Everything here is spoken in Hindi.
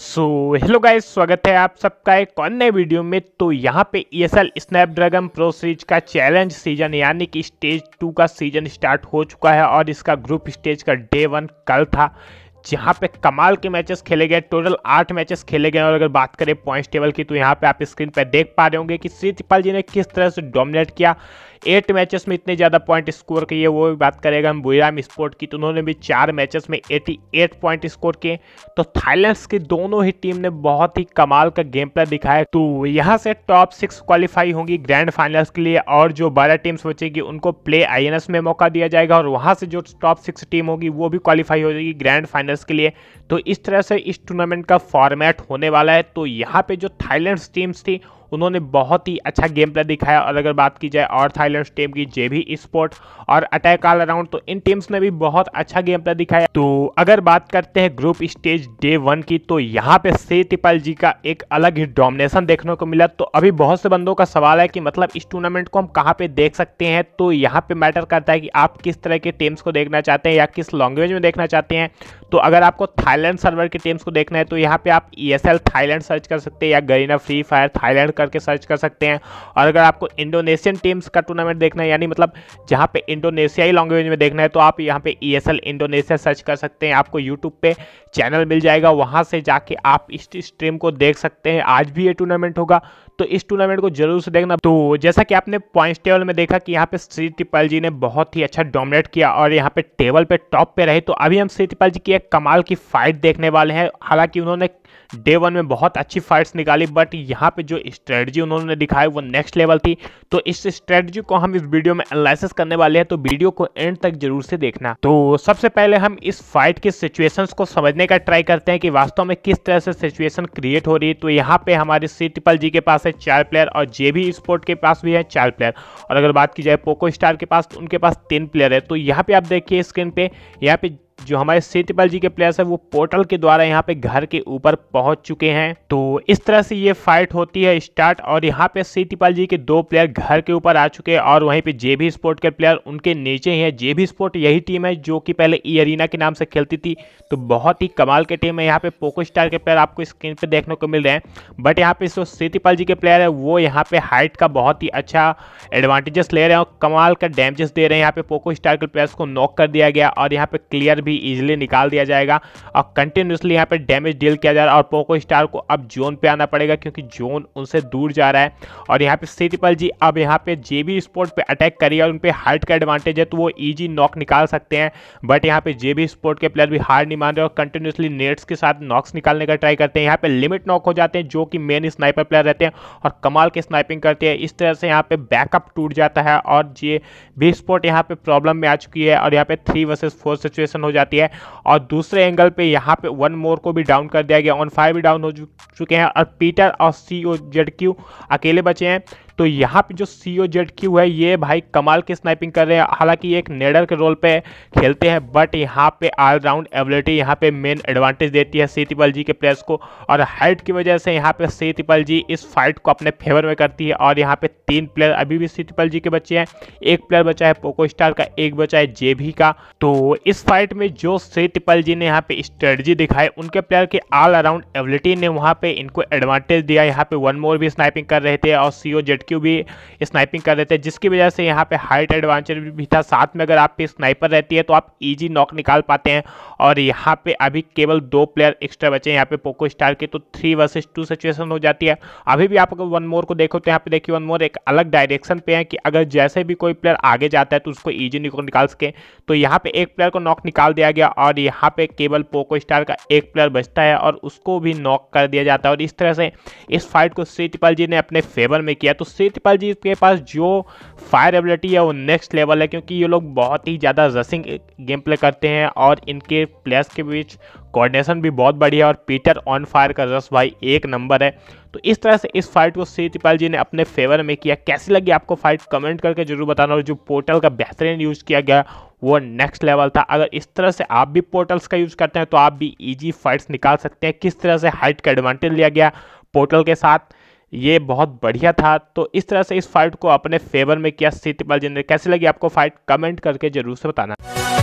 सो हेलो गाइस स्वागत है आप सबका एक और नए वीडियो में तो यहाँ पे E S L snapdragon pro series का चैलेंज सीजन यानी कि स्टेज टू का सीजन स्टार्ट हो चुका है और इसका ग्रुप स्टेज का डे वन कल था जहाँ पे कमाल के मैचेस खेले गए टोटल आठ मैचेस खेले गए और अगर बात करें पॉइंट्स टेबल की तो यहाँ पे आप स्क्रीन पर देख पा रहे होंगे कि श्री त्रिपाल जी ने किस तरह से डोमिनेट किया एट मैचेस में इतने ज़्यादा पॉइंट स्कोर किए वो भी बात करेगा हम बुराम स्पोर्ट की तो उन्होंने भी चार मैचेस में 88 पॉइंट स्कोर किए तो थाईलैंड्स की दोनों ही टीम ने बहुत ही कमाल का गेम प्ले दिखाया तो यहाँ से टॉप सिक्स क्वालिफाई होंगी ग्रैंड फाइनल्स के लिए और जो बारह टीम्स बचेगी उनको प्ले आई में मौका दिया जाएगा और वहाँ से जो टॉप सिक्स टीम होगी वो भी क्वालिफाई हो जाएगी ग्रैंड फाइनल फाइनल्स के लिए तो इस तरह से इस टूर्नामेंट का फॉर्मेट होने वाला है तो यहाँ पे जो थाईलैंड टीम्स थी उन्होंने बहुत ही अच्छा गेम प्ले दिखाया और अगर बात की जाए और थाईलैंड टीम की जे भी स्पोर्ट और अटैक ऑल अराउंड तो इन टीम्स ने भी बहुत अच्छा गेम प्ले दिखाया तो अगर बात करते हैं ग्रुप स्टेज डे वन की तो यहाँ पे से तिपाल जी का एक अलग ही डोमिनेशन देखने को मिला तो अभी बहुत से बंदों का सवाल है कि मतलब इस टूर्नामेंट को हम कहाँ पे देख सकते हैं तो यहाँ पे मैटर करता है कि आप किस तरह के टीम्स को देखना चाहते हैं या किस लैंग्वेज में देखना चाहते हैं तो अगर आपको थाईलैंड सर्वर की टीम्स को देखना है तो यहाँ पे आप ई थाईलैंड सर्च कर सकते हैं या गरीना फ्री फायर थाईलैंड करके सर्च कर सकते हैं और अगर आपको इंडोनेशियन टीम्स का टूर्नामेंट देखना है यानी मतलब जहाँ पे इंडोनेशियाई लैंग्वेज में देखना है तो आप यहाँ पे ई इंडोनेशिया सर्च कर सकते हैं आपको यूट्यूब पे चैनल मिल जाएगा वहाँ से जाके आप इस स्ट्रीम को देख सकते हैं आज भी ये टूर्नामेंट होगा तो इस टूर्नामेंट को जरूर से देखना तो जैसा कि आपने पॉइंट्स टेबल में देखा कि यहाँ पे श्री टिपाल जी ने बहुत ही अच्छा डोमिनेट किया और यहाँ पे टेबल पे टॉप पे रहे तो अभी हम श्री टिपाल जी की एक कमाल की फाइट देखने वाले हैं हालांकि उन्होंने डे वन में बहुत अच्छी फाइट्स निकाली बट यहाँ पे जो स्ट्रेट स्ट्रेटजी उन्होंने दिखाई वो नेक्स्ट लेवल थी तो इस स्ट्रेटजी को हम इस वीडियो में एनालिसिस करने वाले हैं तो वीडियो को एंड तक जरूर से देखना तो सबसे पहले हम इस फाइट के सिचुएशन को समझने का ट्राई करते हैं कि वास्तव में किस तरह से सिचुएशन क्रिएट हो रही है तो यहाँ पे हमारे सी ट्रिपल जी के पास है चार प्लेयर और जे भी स्पोर्ट के पास भी है चार प्लेयर और अगर बात की जाए पोको स्टार के पास तो उनके पास तीन प्लेयर है तो यहाँ पे आप देखिए स्क्रीन पे यहाँ पे जो हमारे सेटपाल जी के प्लेयर्स है वो पोर्टल के द्वारा यहाँ पे घर के ऊपर पहुंच चुके हैं तो इस तरह से ये फाइट होती है स्टार्ट और यहाँ पे सेटपाल जी के दो प्लेयर घर के ऊपर आ चुके हैं और वहीं पे जेबी स्पोर्ट के प्लेयर उनके नीचे ही है जेबी स्पोर्ट यही टीम है जो कि पहले ई e अरीना के नाम से खेलती थी तो बहुत ही कमाल की टीम है यहाँ पे पोको स्टार के प्लेयर आपको स्क्रीन पर देखने को मिल रहे हैं बट यहाँ पे जो सेतपाल जी के प्लेयर है वो यहाँ पे हाइट का बहुत ही अच्छा एडवांटेजेस ले रहे हैं और कमाल का डैमेजेस दे रहे हैं यहाँ पे पोको स्टार के प्लेयर्स को नॉक कर दिया गया और यहाँ पे क्लियर भी भी इजिली निकाल दिया जाएगा और कंटिन्यूसली यहाँ पर डैमेज डील किया जा रहा है और पोको स्टार को अब जोन पर आना पड़ेगा क्योंकि जोन उनसे दूर जा रहा है और यहाँ पर सीतिपल जी अब यहाँ पर जे बी स्पोर्ट पर अटैक करिए और उन पर हार्ट का एडवांटेज है तो वो ईजी नॉक निकाल सकते हैं बट यहाँ पर जे बी स्पोर्ट के प्लेयर भी हार्ड नहीं मान रहे और कंटिन्यूसली नेट्स के साथ नॉक्स निकालने का ट्राई करते हैं यहाँ पर लिमिट नॉक हो जाते हैं जो कि मेन स्नाइपर प्लेयर रहते हैं और कमाल के स्नाइपिंग करते हैं इस तरह से यहाँ पर बैकअप टूट जाता है और जे बी स्पोर्ट यहाँ पर प्रॉब्लम में आ चुकी है और यहाँ पर थ्री वर्सेज फोर सिचुएशन हो जाती है और दूसरे एंगल पे यहाँ पे वन मोर को भी डाउन कर दिया गया ऑन फाइव भी डाउन हो चुके हैं और पीटर और सी ओ जेड क्यू अकेले बचे हैं तो यहाँ पे जो सी ओ जेड क्यू है ये भाई कमाल की स्नाइपिंग कर रहे हैं हालांकि एक नेडर के रोल पे खेलते हैं बट यहाँ पे ऑलराउंड एबिलिटी यहाँ पे मेन एडवांटेज देती है सी तिपल जी के प्लेयर्स को और हाइट की वजह से यहाँ पे सी तिपल जी इस फाइट को अपने फेवर में करती है और यहाँ पे तीन प्लेयर अभी भी सी तिपल जी के बच्चे हैं एक प्लेयर बचा है पोको स्टार का एक बचा है जेबी का तो इस फाइट में जो सी तिपल जी ने यहाँ पे स्ट्रेटजी दिखाई उनके प्लेयर की ऑल अराउंड एबिलिटी ने वहाँ पे इनको एडवांटेज दिया यहाँ पे वन मोर भी स्नाइपिंग कर रहे थे और सी ओ जेड क्यों भी स्नाइपिंग कर देते हैं जिसकी वजह से यहाँ पे हाइट एडवांचर भी था साथ में अगर आप पे स्नाइपर रहती है तो आप इजी नॉक निकाल पाते हैं और यहाँ पे अभी केवल दो प्लेयर एक्स्ट्रा बचे हैं यहाँ पे पोको स्टार के तो थ्री वर्सेज टू सिचुएशन हो जाती है अभी भी आप अगर वन मोर को देखो तो यहाँ पे देखिए वन मोर एक अलग डायरेक्शन पे है कि अगर जैसे भी कोई प्लेयर आगे जाता है तो उसको ईजी नॉक निकाल सके तो यहाँ पे एक प्लेयर को नॉक निकाल दिया गया और यहाँ पे केवल पोको स्टार का एक प्लेयर बचता है और उसको भी नॉक कर दिया जाता है और इस तरह से इस फाइट को सी जी ने अपने फेवर में किया तो सेतपाल जी के पास जो फायर एबिलिटी है वो नेक्स्ट लेवल है क्योंकि ये लोग बहुत ही ज़्यादा रसिंग गेम प्ले करते हैं और इनके प्लेयर्स के बीच कोऑर्डिनेशन भी बहुत बढ़िया है और पीटर ऑन फायर का रस भाई एक नंबर है तो इस तरह से इस फाइट को त्रिपाल जी ने अपने फेवर में किया कैसी लगी आपको फाइट कमेंट करके जरूर बताना और जो पोर्टल का बेहतरीन यूज़ किया गया वो नेक्स्ट लेवल था अगर इस तरह से आप भी पोर्टल्स का यूज़ करते हैं तो आप भी ईजी फाइट्स निकाल सकते हैं किस तरह से हाइट का एडवांटेज लिया गया पोर्टल के साथ ये बहुत बढ़िया था तो इस तरह से इस फाइट को अपने फेवर में किया सीतिपाल जी ने कैसी लगी आपको फाइट कमेंट करके जरूर से बताना